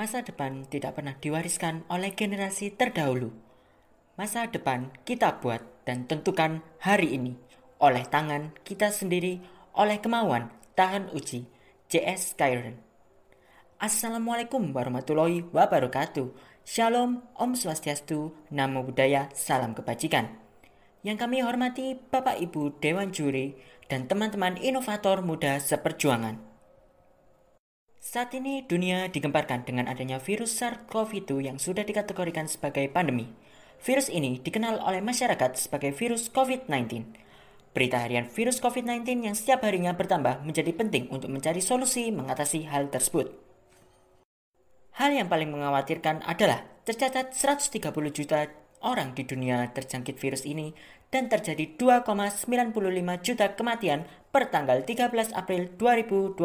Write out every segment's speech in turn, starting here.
masa depan tidak pernah diwariskan oleh generasi terdahulu. Masa depan kita buat dan tentukan hari ini oleh tangan kita sendiri, oleh kemauan tahan uji. JS Skyron. Assalamualaikum warahmatullahi wabarakatuh. Shalom, Om Swastiastu, Namo Buddhaya, Salam Kebajikan. Yang kami hormati Bapak Ibu Dewan Juri dan teman-teman inovator muda seperjuangan. Saat ini dunia digemparkan dengan adanya virus SARS-CoV-2 yang sudah dikategorikan sebagai pandemi. Virus ini dikenal oleh masyarakat sebagai virus COVID-19. Berita harian virus COVID-19 yang setiap harinya bertambah menjadi penting untuk mencari solusi mengatasi hal tersebut. Hal yang paling mengkhawatirkan adalah tercatat 130 juta orang di dunia terjangkit virus ini dan terjadi 2,95 juta kematian per tanggal 13 April 2021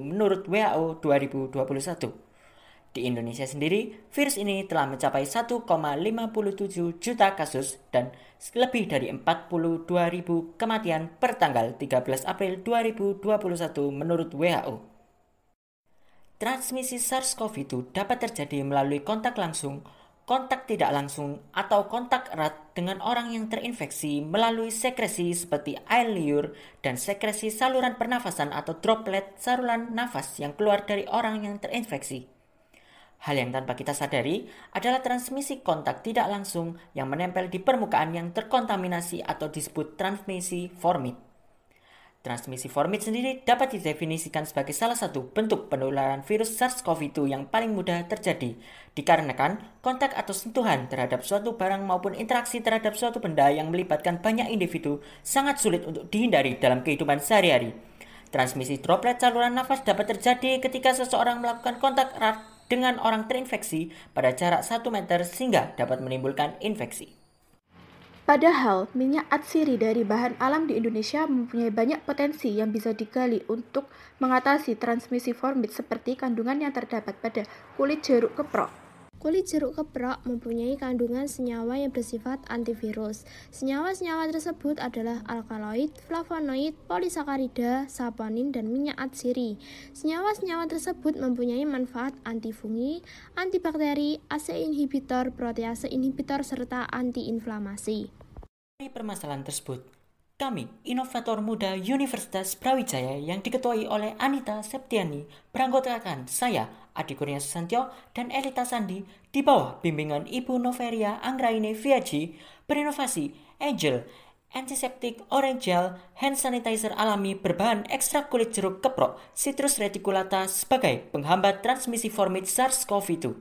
menurut WHO 2021. Di Indonesia sendiri, virus ini telah mencapai 1,57 juta kasus dan lebih dari 42 ribu kematian per tanggal 13 April 2021 menurut WHO. Transmisi SARS-CoV-2 dapat terjadi melalui kontak langsung, kontak tidak langsung atau kontak erat dengan orang yang terinfeksi melalui sekresi seperti air liur dan sekresi saluran pernafasan atau droplet saluran nafas yang keluar dari orang yang terinfeksi. Hal yang tanpa kita sadari adalah transmisi kontak tidak langsung yang menempel di permukaan yang terkontaminasi atau disebut transmisi formit. Transmisi formit sendiri dapat didefinisikan sebagai salah satu bentuk penularan virus SARS-CoV-2 yang paling mudah terjadi, dikarenakan kontak atau sentuhan terhadap suatu barang maupun interaksi terhadap suatu benda yang melibatkan banyak individu sangat sulit untuk dihindari dalam kehidupan sehari-hari. Transmisi droplet saluran nafas dapat terjadi ketika seseorang melakukan kontak erat dengan orang terinfeksi pada jarak 1 meter sehingga dapat menimbulkan infeksi. Padahal, minyak atsiri dari bahan alam di Indonesia mempunyai banyak potensi yang bisa digali untuk mengatasi transmisi formit seperti kandungan yang terdapat pada kulit jeruk keprok. Kulit jeruk keprok mempunyai kandungan senyawa yang bersifat antivirus. Senyawa-senyawa tersebut adalah alkaloid, flavonoid, polisakarida, saponin, dan minyak atsiri. Senyawa-senyawa tersebut mempunyai manfaat antifungi, antibakteri, AC inhibitor, protease inhibitor, serta antiinflamasi. Mengenai permasalahan tersebut, kami, inovator muda Universitas Brawijaya yang diketuai oleh Anita Septiani, beranggotakan saya, Adi Kurnia Susantyo, dan Elita Sandi di bawah bimbingan Ibu Noveria Anggraini Viaji, berinovasi Angel, antiseptik orange gel, hand sanitizer alami berbahan ekstrak kulit jeruk keprok, citrus reticulata sebagai penghambat transmisi formid SARS-CoV-2.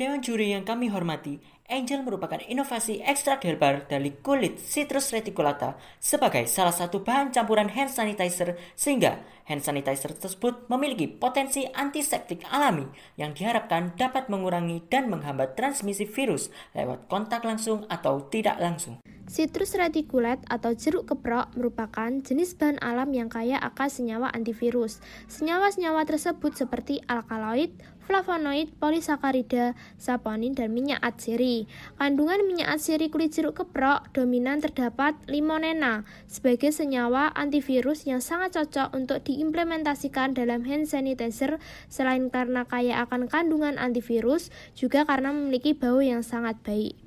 Dewan juri yang kami hormati, Angel merupakan inovasi ekstrak herbal dari kulit citrus reticulata sebagai salah satu bahan campuran hand sanitizer sehingga hand sanitizer tersebut memiliki potensi antiseptik alami yang diharapkan dapat mengurangi dan menghambat transmisi virus lewat kontak langsung atau tidak langsung. Citrus reticulat atau jeruk keprok merupakan jenis bahan alam yang kaya akan senyawa antivirus. Senyawa-senyawa tersebut seperti alkaloid, flavonoid, polisakarida, saponin, dan minyak atsiri. Kandungan minyak atsiri kulit jeruk keprok dominan terdapat limonena sebagai senyawa antivirus yang sangat cocok untuk diimplementasikan dalam hand sanitizer selain karena kaya akan kandungan antivirus, juga karena memiliki bau yang sangat baik.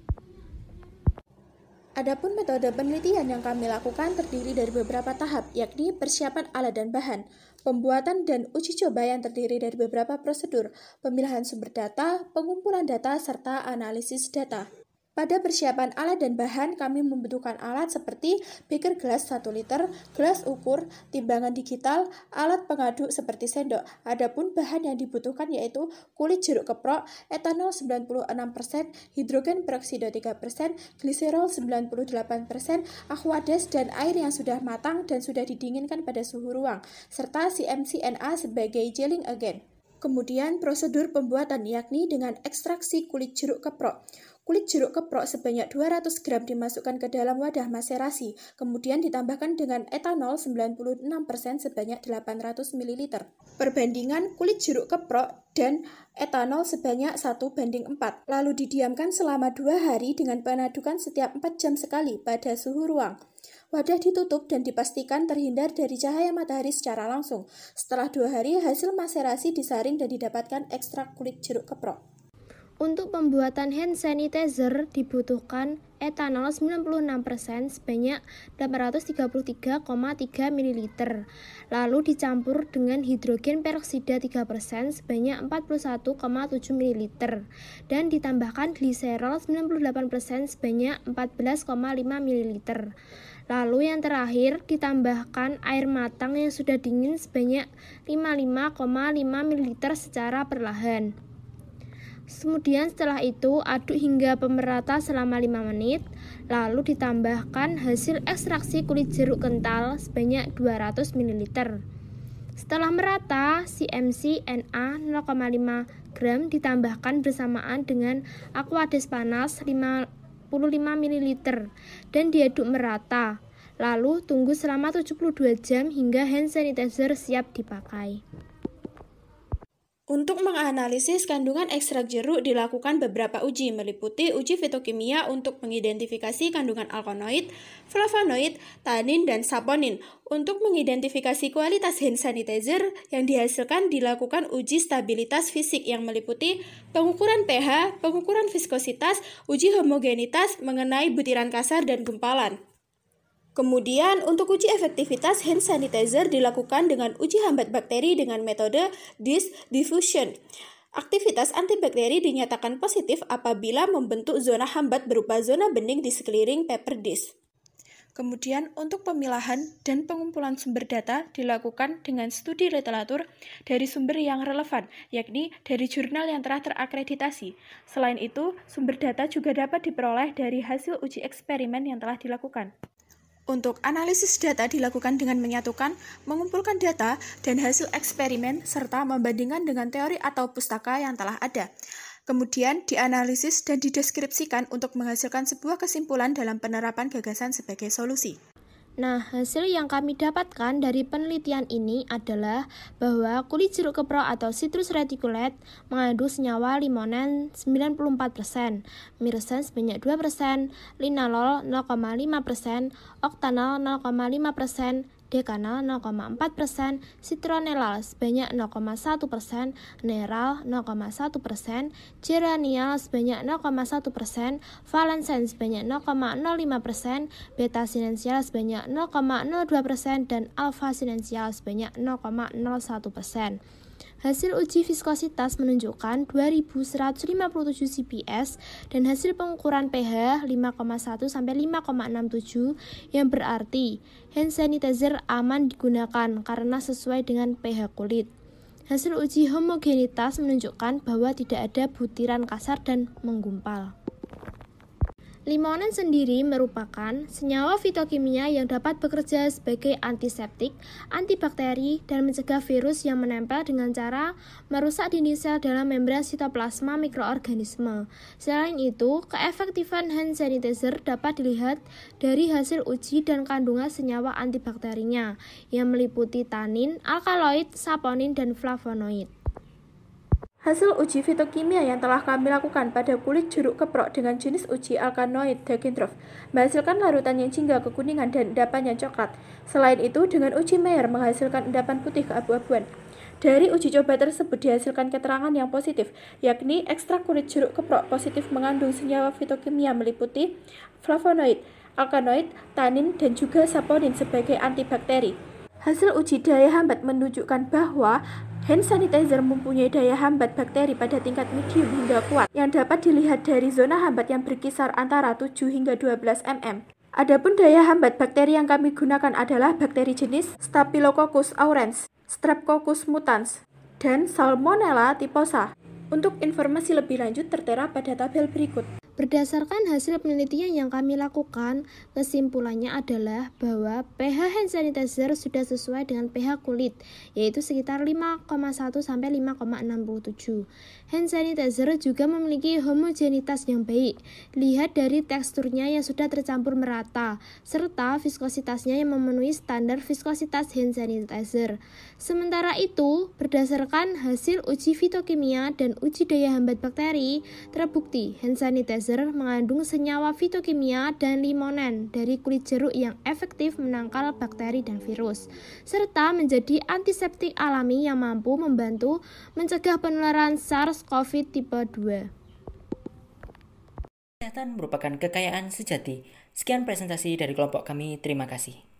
Adapun metode penelitian yang kami lakukan terdiri dari beberapa tahap, yakni persiapan alat dan bahan, pembuatan dan uji coba yang terdiri dari beberapa prosedur, pemilihan sumber data, pengumpulan data, serta analisis data. Pada persiapan alat dan bahan, kami membutuhkan alat seperti beaker gelas 1 liter, gelas ukur, timbangan digital, alat pengaduk seperti sendok. Adapun bahan yang dibutuhkan yaitu kulit jeruk keprok, etanol 96%, hidrogen peroksida 3%, gliserol 98%, aquades dan air yang sudah matang dan sudah didinginkan pada suhu ruang, serta CMCNA sebagai gelling agent. Kemudian prosedur pembuatan yakni dengan ekstraksi kulit jeruk keprok. Kulit jeruk keprok sebanyak 200 gram dimasukkan ke dalam wadah maserasi, kemudian ditambahkan dengan etanol 96% sebanyak 800 ml. Perbandingan kulit jeruk keprok dan etanol sebanyak 1 banding 4, lalu didiamkan selama 2 hari dengan penadukan setiap 4 jam sekali pada suhu ruang. Wadah ditutup dan dipastikan terhindar dari cahaya matahari secara langsung. Setelah dua hari, hasil maserasi disaring dan didapatkan ekstrak kulit jeruk keprok. Untuk pembuatan hand sanitizer dibutuhkan etanol 96% sebanyak 833,3 ml. Lalu dicampur dengan hidrogen peroksida 3% sebanyak 41,7 ml dan ditambahkan gliserol 98% sebanyak 14,5 ml. Lalu yang terakhir ditambahkan air matang yang sudah dingin sebanyak 55,5 ml secara perlahan. Kemudian setelah itu aduk hingga pemerata selama 5 menit, lalu ditambahkan hasil ekstraksi kulit jeruk kental sebanyak 200 ml. Setelah merata, CMC NA 0,5 gram ditambahkan bersamaan dengan aquades panas 5 ml dan diaduk merata. Lalu tunggu selama 72 jam hingga hand sanitizer siap dipakai. Untuk menganalisis kandungan ekstrak jeruk dilakukan beberapa uji meliputi uji fitokimia untuk mengidentifikasi kandungan alkanoid, flavonoid, tanin, dan saponin. Untuk mengidentifikasi kualitas hand sanitizer yang dihasilkan dilakukan uji stabilitas fisik yang meliputi pengukuran pH, pengukuran viskositas, uji homogenitas mengenai butiran kasar dan gumpalan. Kemudian, untuk uji efektivitas hand sanitizer dilakukan dengan uji hambat bakteri dengan metode disk diffusion. Aktivitas antibakteri dinyatakan positif apabila membentuk zona hambat berupa zona bening di sekeliling paper disk. Kemudian, untuk pemilahan dan pengumpulan sumber data dilakukan dengan studi literatur dari sumber yang relevan, yakni dari jurnal yang telah terakreditasi. Selain itu, sumber data juga dapat diperoleh dari hasil uji eksperimen yang telah dilakukan. Untuk analisis data dilakukan dengan menyatukan, mengumpulkan data, dan hasil eksperimen, serta membandingkan dengan teori atau pustaka yang telah ada. Kemudian dianalisis dan dideskripsikan untuk menghasilkan sebuah kesimpulan dalam penerapan gagasan sebagai solusi. Nah, hasil yang kami dapatkan dari penelitian ini adalah bahwa kulit jeruk kepro atau citrus reticulate mengandung senyawa limonen 94%, myrcene sebanyak 2%, linalol 0,5%, oktanol 0,5%, dekanal 0,4 persen, citronellal sebanyak 0,1 persen, neral 0,1 persen, geranial sebanyak 0,1 persen, valensen sebanyak 0,05 persen, beta sinensial sebanyak 0,02 persen, dan alfa sinensial sebanyak 0,01 persen. Hasil uji viskositas menunjukkan 2157 CPS dan hasil pengukuran pH 5,1 sampai 5,67 yang berarti hand sanitizer aman digunakan karena sesuai dengan pH kulit. Hasil uji homogenitas menunjukkan bahwa tidak ada butiran kasar dan menggumpal. Limonen sendiri merupakan senyawa fitokimia yang dapat bekerja sebagai antiseptik, antibakteri, dan mencegah virus yang menempel dengan cara merusak dinding sel dalam membran sitoplasma mikroorganisme. Selain itu, keefektifan hand sanitizer dapat dilihat dari hasil uji dan kandungan senyawa antibakterinya, yang meliputi tanin, alkaloid, saponin, dan flavonoid. Hasil uji fitokimia yang telah kami lakukan pada kulit jeruk keprok dengan jenis uji alkanoid dekintrof menghasilkan larutan yang jingga kekuningan dan endapan yang coklat. Selain itu, dengan uji Meyer menghasilkan endapan putih keabu-abuan. Dari uji coba tersebut dihasilkan keterangan yang positif, yakni ekstrak kulit jeruk keprok positif mengandung senyawa fitokimia meliputi flavonoid, alkanoid, tanin, dan juga saponin sebagai antibakteri. Hasil uji daya hambat menunjukkan bahwa Hand sanitizer mempunyai daya hambat bakteri pada tingkat medium hingga kuat yang dapat dilihat dari zona hambat yang berkisar antara 7 hingga 12 mm. Adapun daya hambat bakteri yang kami gunakan adalah bakteri jenis Staphylococcus aureus, Streptococcus mutans, dan Salmonella typhosa. Untuk informasi lebih lanjut tertera pada tabel berikut. Berdasarkan hasil penelitian yang kami lakukan, kesimpulannya adalah bahwa pH hand sanitizer sudah sesuai dengan pH kulit, yaitu sekitar 5,1 sampai 5,67. Hand sanitizer juga memiliki homogenitas yang baik. Lihat dari teksturnya yang sudah tercampur merata, serta viskositasnya yang memenuhi standar viskositas hand sanitizer. Sementara itu, berdasarkan hasil uji fitokimia dan uji daya hambat bakteri, terbukti hand sanitizer Fertilizer mengandung senyawa fitokimia dan limonen dari kulit jeruk yang efektif menangkal bakteri dan virus, serta menjadi antiseptik alami yang mampu membantu mencegah penularan SARS-CoV 2. Kesehatan merupakan kekayaan sejati. Sekian presentasi dari kelompok kami. Terima kasih.